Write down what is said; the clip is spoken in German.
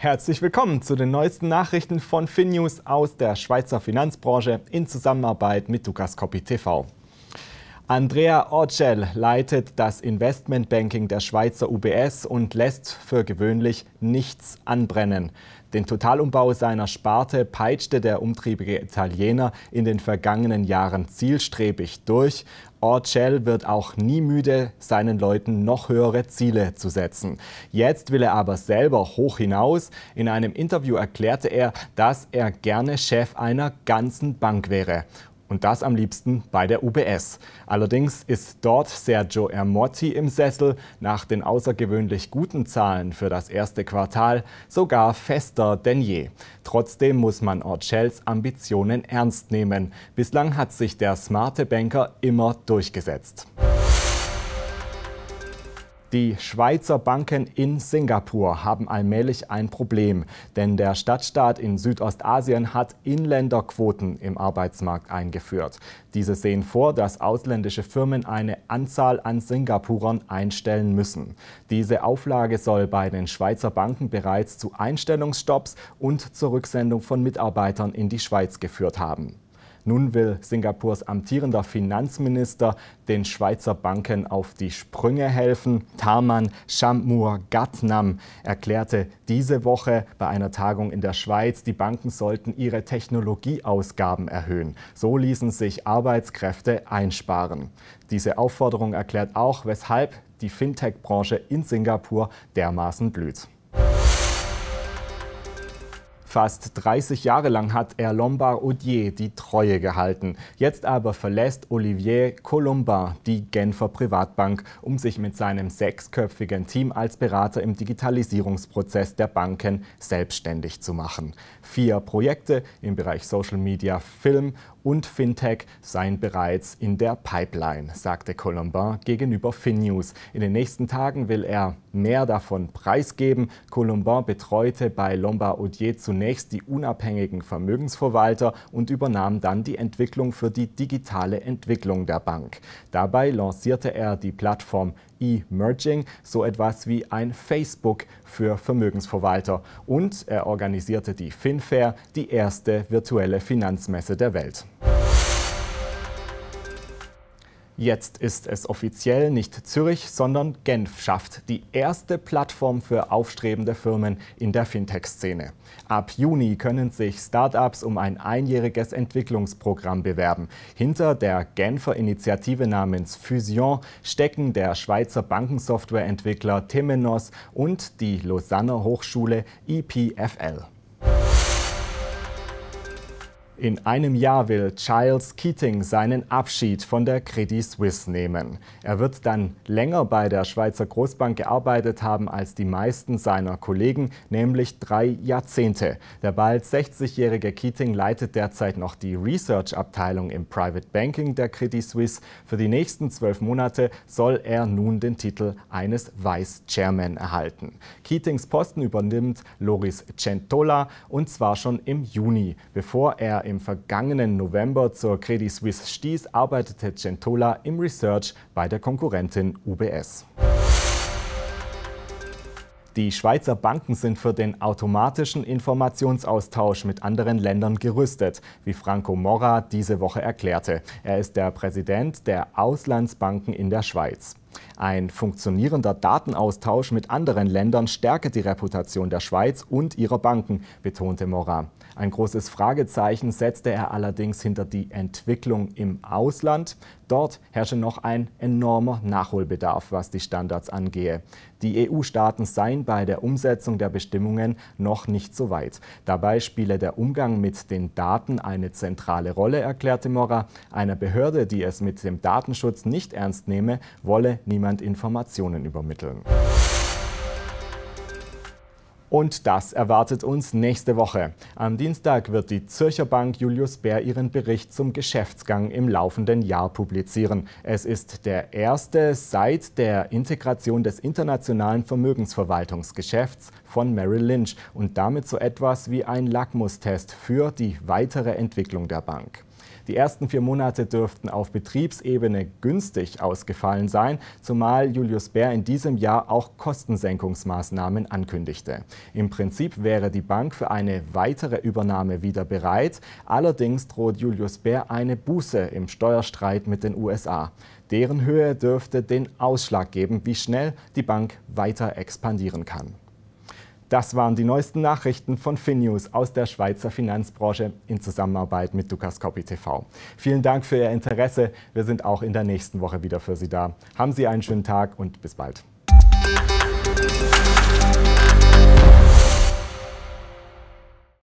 Herzlich willkommen zu den neuesten Nachrichten von FinNews aus der Schweizer Finanzbranche in Zusammenarbeit mit Dukas Copy TV. Andrea Orcel leitet das Investmentbanking der Schweizer UBS und lässt für gewöhnlich nichts anbrennen. Den Totalumbau seiner Sparte peitschte der umtriebige Italiener in den vergangenen Jahren zielstrebig durch. Orcel wird auch nie müde, seinen Leuten noch höhere Ziele zu setzen. Jetzt will er aber selber hoch hinaus. In einem Interview erklärte er, dass er gerne Chef einer ganzen Bank wäre. Und das am liebsten bei der UBS. Allerdings ist dort Sergio Ermotti im Sessel nach den außergewöhnlich guten Zahlen für das erste Quartal sogar fester denn je. Trotzdem muss man Orchells Ambitionen ernst nehmen. Bislang hat sich der smarte Banker immer durchgesetzt. Die Schweizer Banken in Singapur haben allmählich ein Problem, denn der Stadtstaat in Südostasien hat Inländerquoten im Arbeitsmarkt eingeführt. Diese sehen vor, dass ausländische Firmen eine Anzahl an Singapurern einstellen müssen. Diese Auflage soll bei den Schweizer Banken bereits zu Einstellungsstopps und zur Rücksendung von Mitarbeitern in die Schweiz geführt haben. Nun will Singapurs amtierender Finanzminister den Schweizer Banken auf die Sprünge helfen. Taman Shamur Gatnam erklärte diese Woche bei einer Tagung in der Schweiz, die Banken sollten ihre Technologieausgaben erhöhen. So ließen sich Arbeitskräfte einsparen. Diese Aufforderung erklärt auch, weshalb die Fintech-Branche in Singapur dermaßen blüht. Fast 30 Jahre lang hat er lombard Odier die Treue gehalten. Jetzt aber verlässt Olivier Colombin die Genfer Privatbank, um sich mit seinem sechsköpfigen Team als Berater im Digitalisierungsprozess der Banken selbstständig zu machen. Vier Projekte im Bereich Social Media, Film und Fintech seien bereits in der Pipeline, sagte Colombin gegenüber FinNews. In den nächsten Tagen will er mehr davon preisgeben. Colombin betreute bei Lombard Odier zunächst zunächst die unabhängigen Vermögensverwalter und übernahm dann die Entwicklung für die digitale Entwicklung der Bank. Dabei lancierte er die Plattform E-Merging, so etwas wie ein Facebook für Vermögensverwalter. Und er organisierte die FinFair, die erste virtuelle Finanzmesse der Welt. Jetzt ist es offiziell, nicht Zürich, sondern Genf schafft die erste Plattform für aufstrebende Firmen in der Fintech-Szene. Ab Juni können sich Startups um ein einjähriges Entwicklungsprogramm bewerben. Hinter der Genfer Initiative namens Fusion stecken der Schweizer Bankensoftwareentwickler Temenos und die Lausanne Hochschule EPFL. In einem Jahr will Giles Keating seinen Abschied von der Credit Suisse nehmen. Er wird dann länger bei der Schweizer Großbank gearbeitet haben als die meisten seiner Kollegen, nämlich drei Jahrzehnte. Der bald 60-jährige Keating leitet derzeit noch die Research-Abteilung im Private Banking der Credit Suisse. Für die nächsten zwölf Monate soll er nun den Titel eines Vice Chairman erhalten. Keatings Posten übernimmt Loris Centola und zwar schon im Juni, bevor er im vergangenen November zur Credit Suisse stieß, arbeitete Gentola im Research bei der Konkurrentin UBS. Die Schweizer Banken sind für den automatischen Informationsaustausch mit anderen Ländern gerüstet, wie Franco Mora diese Woche erklärte. Er ist der Präsident der Auslandsbanken in der Schweiz. Ein funktionierender Datenaustausch mit anderen Ländern stärke die Reputation der Schweiz und ihrer Banken, betonte Morat. Ein großes Fragezeichen setzte er allerdings hinter die Entwicklung im Ausland. Dort herrsche noch ein enormer Nachholbedarf, was die Standards angehe. Die EU-Staaten seien bei der Umsetzung der Bestimmungen noch nicht so weit. Dabei spiele der Umgang mit den Daten eine zentrale Rolle, erklärte Mora. Einer Behörde, die es mit dem Datenschutz nicht ernst nehme, wolle niemand Informationen übermitteln. Und das erwartet uns nächste Woche. Am Dienstag wird die Zürcher Bank Julius Bär ihren Bericht zum Geschäftsgang im laufenden Jahr publizieren. Es ist der erste seit der Integration des internationalen Vermögensverwaltungsgeschäfts von Merrill Lynch und damit so etwas wie ein Lackmustest für die weitere Entwicklung der Bank. Die ersten vier Monate dürften auf Betriebsebene günstig ausgefallen sein, zumal Julius Bär in diesem Jahr auch Kostensenkungsmaßnahmen ankündigte. Im Prinzip wäre die Bank für eine weitere Übernahme wieder bereit, allerdings droht Julius Bär eine Buße im Steuerstreit mit den USA. Deren Höhe dürfte den Ausschlag geben, wie schnell die Bank weiter expandieren kann. Das waren die neuesten Nachrichten von FinNews aus der Schweizer Finanzbranche in Zusammenarbeit mit Dukas Copy TV. Vielen Dank für Ihr Interesse. Wir sind auch in der nächsten Woche wieder für Sie da. Haben Sie einen schönen Tag und bis bald.